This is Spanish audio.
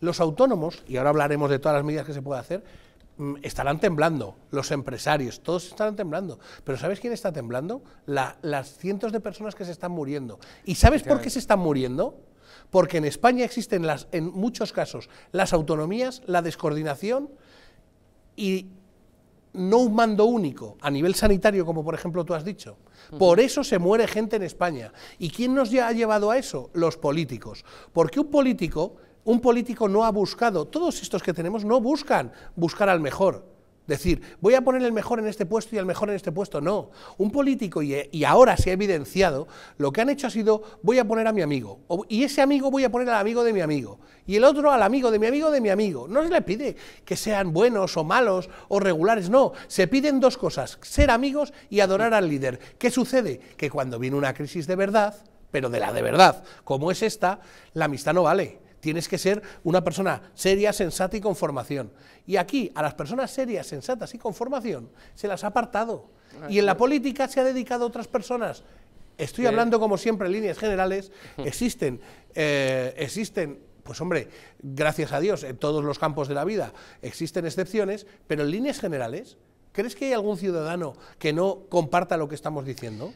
Los autónomos, y ahora hablaremos de todas las medidas que se puede hacer, mm, estarán temblando, los empresarios, todos estarán temblando. Pero ¿sabes quién está temblando? las cientos de personas que se están muriendo. ¿Y sabes por qué se están muriendo? Porque en España existen las, en muchos casos las autonomías, la descoordinación y no un mando único a nivel sanitario, como por ejemplo tú has dicho. Por eso se muere gente en España. ¿Y quién nos ha llevado a eso? Los políticos. Porque un político un político no ha buscado, todos estos que tenemos no buscan buscar al mejor. Decir, voy a poner el mejor en este puesto y el mejor en este puesto. No. Un político, y, eh, ahora se ha evidenciado, lo que han hecho ha sido, voy a poner a mi amigo. y ese amigo voy a poner al amigo de mi amigo. Y el otro al amigo de mi amigo de mi amigo. No se le pide que sean buenos o malos o regulares. No. Se piden dos cosas, ser amigos y adorar al líder. ¿Qué sucede? Que cuando viene una crisis de verdad, pero de la de verdad, como es esta, la amistad no vale Tienes que ser una persona seria, sensata y con formación. Y aquí a las personas serias, sensatas y con formación se las ha apartado. Ah, y en la política se ha dedicado a otras personas. Estoy hablando, como siempre, en líneas generales. Existen, eh, existen pues hombre, gracias a Dios, en todos los campos de la vida existen excepciones, pero en líneas generales, ¿crees que hay algún ciudadano que no comparta lo que estamos diciendo?